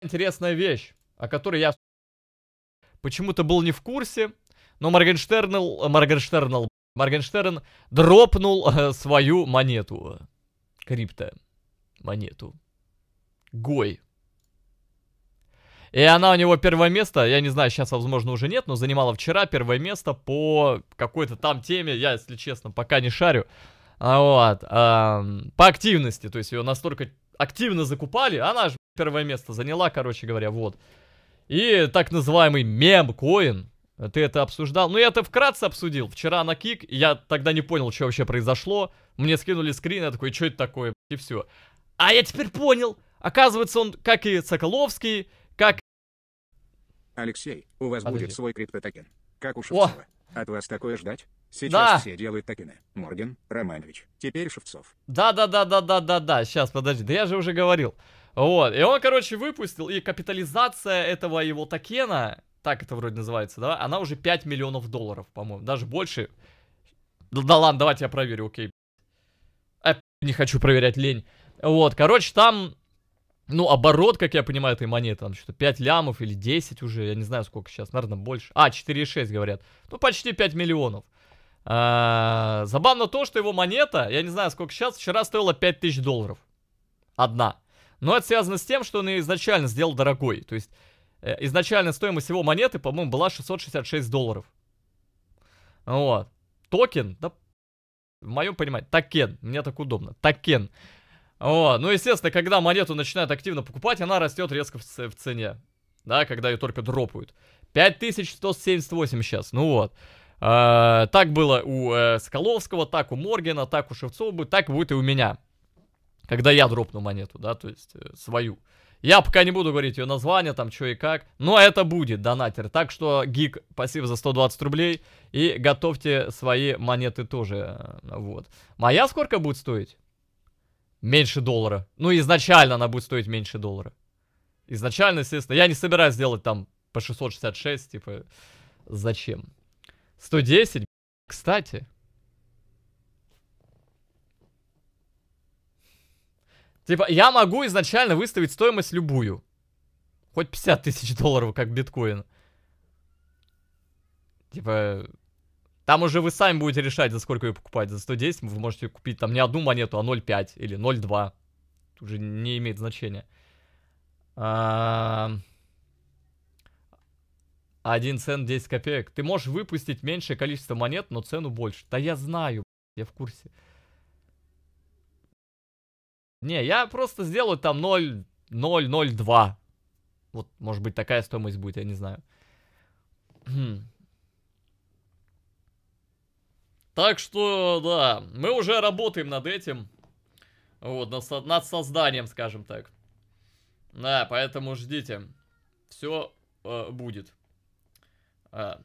интересная вещь, о которой я почему-то был не в курсе, но Моргенштернл, Моргенштернл, Моргенштерн дропнул э, свою монету. Крипто. Монету. Гой. И она у него первое место, я не знаю, сейчас, возможно, уже нет, но занимала вчера первое место по какой-то там теме, я, если честно, пока не шарю. А вот, эм, по активности, то есть ее настолько активно закупали, она же первое место заняла, короче говоря, вот. И так называемый мем-коин, ты это обсуждал? Ну, я это вкратце обсудил. Вчера на Кик, я тогда не понял, что вообще произошло. Мне скинули скрин, я такой, что это такое, и все. А я теперь понял. Оказывается, он, как и Соколовский, как... Алексей, у вас Подожди. будет свой криптотокен. Как у Шевцова. О! От вас такое ждать? Сейчас да. все делают токены. Морген, Романович, теперь Шевцов. Да-да-да-да-да-да-да. Сейчас, подожди, да я же уже говорил. Вот, и он, короче, выпустил, и капитализация этого его токена, так это вроде называется, да, она уже 5 миллионов долларов, по-моему, даже больше. Да, да ладно, давайте я проверю, окей. А, не хочу проверять, лень. Вот, короче, там, ну, оборот, как я понимаю, этой монеты, там что-то 5 лямов или 10 уже, я не знаю, сколько сейчас, наверное, больше. А, 4,6 говорят. Ну, почти 5 миллионов. А, забавно то, что его монета, я не знаю, сколько сейчас, вчера стоила тысяч долларов. Одна. Но это связано с тем, что он ее изначально сделал дорогой. То есть, э, изначальная стоимость его монеты, по-моему, была 666 долларов. Вот. Токен, да, в моем понимании, токен, мне так удобно, токен. О, Ну, естественно, когда монету начинают активно покупать, она растет резко в, в цене. Да, когда ее только дропают. 5178 сейчас, ну вот. Э, так было у э, Соколовского, так у Моргена, так у Шевцова, так будет и у меня когда я дропну монету, да, то есть э, свою. Я пока не буду говорить ее название, там, что и как, но это будет донатер. Так что, гик, спасибо за 120 рублей и готовьте свои монеты тоже, э, вот. Моя ну, а сколько будет стоить? Меньше доллара. Ну, изначально она будет стоить меньше доллара. Изначально, естественно, я не собираюсь делать там по 666, типа, зачем? 110, кстати, Типа, я могу изначально выставить стоимость любую. Хоть 50 тысяч долларов, как биткоин. Типа, там уже вы сами будете решать, за сколько ее покупать. За 110 вы можете купить там не одну монету, а 0,5 или 0,2. Уже не имеет значения. А... 1 цент 10 копеек. Ты можешь выпустить меньшее количество монет, но цену больше. Да я знаю, я в курсе. Не, я просто сделаю там 0,002. Вот, может быть, такая стоимость будет, я не знаю. Хм. Так что, да, мы уже работаем над этим. Вот, над, над созданием, скажем так. Да, поэтому ждите. Все э, будет. А.